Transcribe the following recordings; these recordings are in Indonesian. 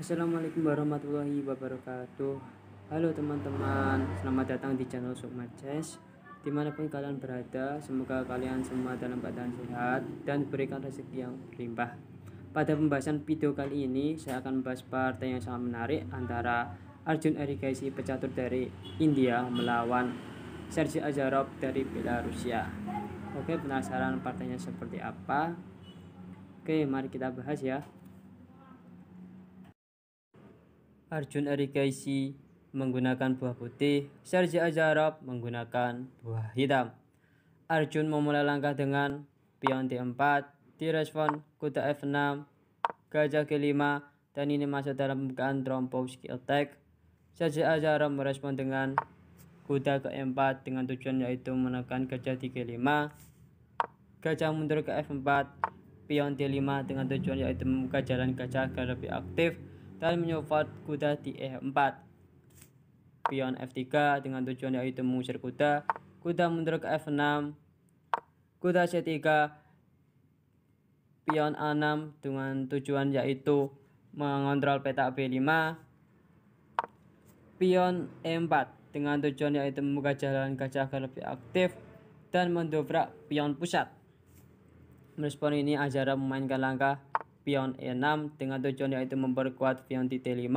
Assalamualaikum warahmatullahi wabarakatuh Halo teman-teman Selamat datang di channel Sukma Chess Dimanapun kalian berada Semoga kalian semua dalam keadaan sehat Dan berikan rezeki yang berlimpah Pada pembahasan video kali ini Saya akan membahas partai yang sangat menarik Antara Arjun Erikaisi pecatur dari India Melawan Sergei Azarov dari Belarusia Oke penasaran partainya seperti apa Oke mari kita bahas ya Arjun Arigaisi menggunakan buah putih, Sarja Azharab menggunakan buah hitam. Arjun memulai langkah dengan pion D4, direspon kuda F6, gajah G5, dan ini masuk dalam pembukaan Trompowski attack. Sarja Azharab merespon dengan kuda ke-4 dengan tujuan yaitu menekan gajah di G5, gajah mundur ke F4, pion D5 dengan tujuan yaitu membuka jalan gajah agar lebih aktif dan menyupport kuda di E4 pion F3 dengan tujuan yaitu mengusir kuda kuda mundur ke F6 kuda C3 pion A6 dengan tujuan yaitu mengontrol peta B5 pion E4 dengan tujuan yaitu membuka jalan gajah agar lebih aktif dan mendobrak pion pusat merespon ini ajaran memainkan langkah pion E6 dengan tujuan yaitu memperkuat pion titik 5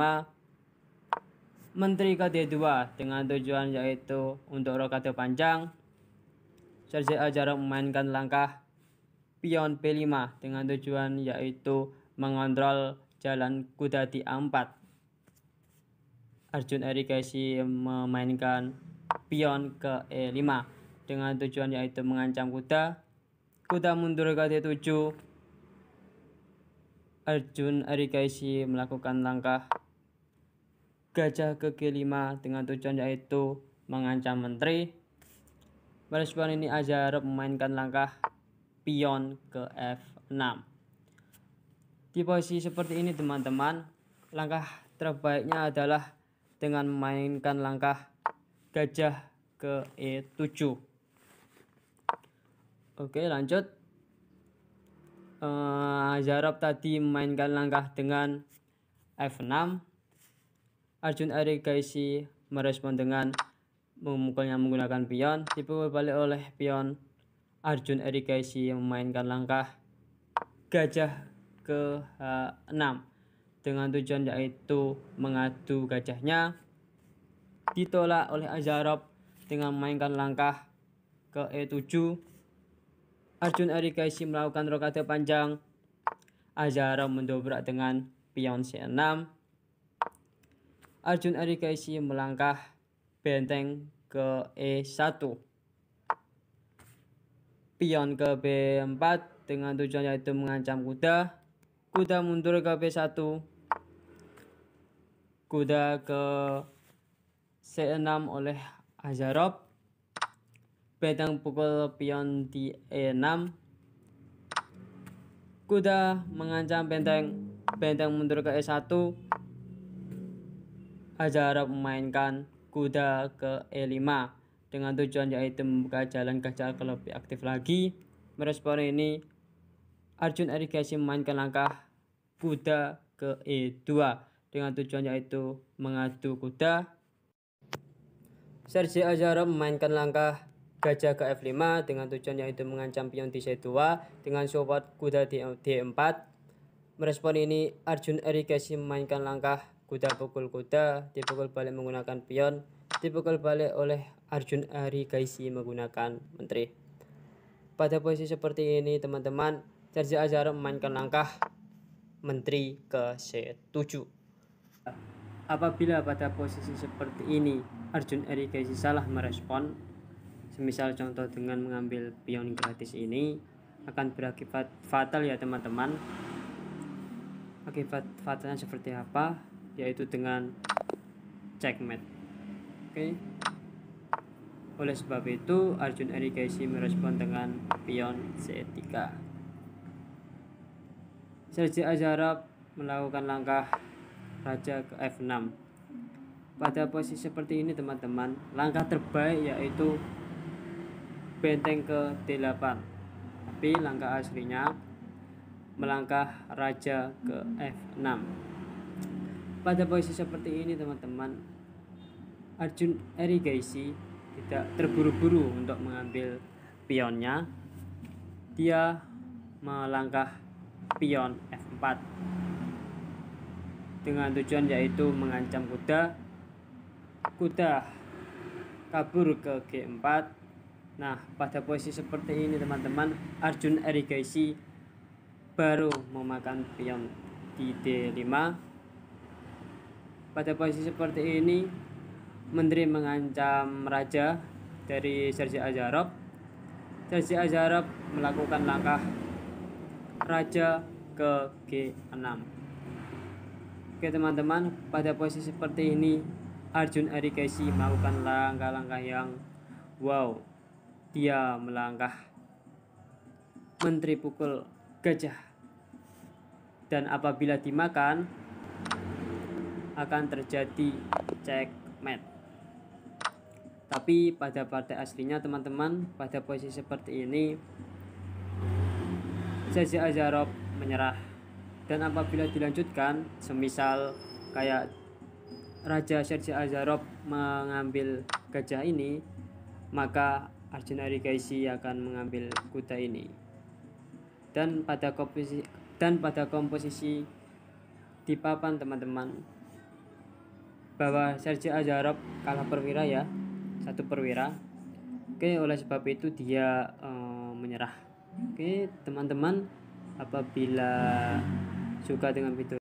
Menteri KD2 dengan tujuan yaitu untuk rokade panjang Sergei Ajarov memainkan langkah pion P5 dengan tujuan yaitu mengontrol jalan kuda di A4 Arjun Erikasi memainkan pion ke E5 dengan tujuan yaitu mengancam kuda kuda mundur ke D7 Arjun Arikaishi melakukan langkah gajah ke G5 dengan tujuan yaitu mengancam menteri. Merespon ini Ajar memainkan langkah pion ke F6. Di posisi seperti ini teman-teman, langkah terbaiknya adalah dengan memainkan langkah gajah ke E7. Oke lanjut uh, eh, Zarab tadi memainkan langkah dengan F6 Arjun Ari merespon dengan memukulnya menggunakan pion dipukul balik oleh pion Arjun Arigaisi yang memainkan langkah gajah ke H6 dengan tujuan yaitu mengadu gajahnya ditolak oleh Azharov dengan memainkan langkah ke E7 Arjun Arigaisi melakukan rokade panjang. Azahara mendobrak dengan pion C6. Arjun Arigaisi melangkah benteng ke E1. Pion ke B4 dengan tujuan yaitu mengancam kuda. Kuda mundur ke B1. Kuda ke C6 oleh Azarov Pedang pukul pion di E6. Kuda mengancam benteng. Benteng mundur ke E1. Raja Arab memainkan kuda ke E5 dengan tujuan yaitu membuka jalan gajah ke lebih aktif lagi. Merespon ini, Arjun Erigasi memainkan langkah kuda ke E2 dengan tujuan yaitu mengadu kuda. Sergei Azharov memainkan langkah gajah ke F5 dengan tujuan yaitu mengancam pion di C2 dengan support kuda di D4. Merespon ini, Arjun Erigasi memainkan langkah kuda pukul kuda, dipukul balik menggunakan pion, dipukul balik oleh Arjun Ari Erigasi menggunakan menteri. Pada posisi seperti ini, teman-teman, Jarji Azhar memainkan langkah menteri ke C7. Apabila pada posisi seperti ini Arjun Ari Erigasi salah merespon, semisal contoh dengan mengambil pion gratis ini akan berakibat fatal ya teman-teman akibat fatalnya seperti apa yaitu dengan checkmate oke okay. oleh sebab itu Arjun Erigasi merespon dengan pion C3 Serja Azharab melakukan langkah raja ke F6 pada posisi seperti ini teman-teman langkah terbaik yaitu benteng ke-8 tapi langkah aslinya melangkah raja ke F6 pada posisi seperti ini teman-teman Arjun Erigaisi tidak terburu-buru untuk mengambil pionnya dia melangkah pion F4 dengan tujuan yaitu mengancam kuda kuda kabur ke G4 Nah, pada posisi seperti ini teman-teman, Arjun Erigaisi baru memakan pion di D5. Pada posisi seperti ini, Menteri mengancam Raja dari Sergei Azharov. Sergei Azharov melakukan langkah Raja ke G6. Oke teman-teman, pada posisi seperti ini, Arjun Erigaisi melakukan langkah-langkah yang wow dia melangkah. Menteri pukul gajah. Dan apabila dimakan, akan terjadi checkmate. Tapi pada partai aslinya teman-teman, pada posisi seperti ini, Zazi Azarov menyerah. Dan apabila dilanjutkan, semisal kayak Raja Serja Azarov mengambil gajah ini, maka Arjuna Gaisi akan mengambil kuda ini. Dan pada komposisi dan pada komposisi di papan teman-teman bahwa Sergio Azharov kalah perwira ya satu perwira oke oleh sebab itu dia e, menyerah oke teman-teman apabila suka dengan video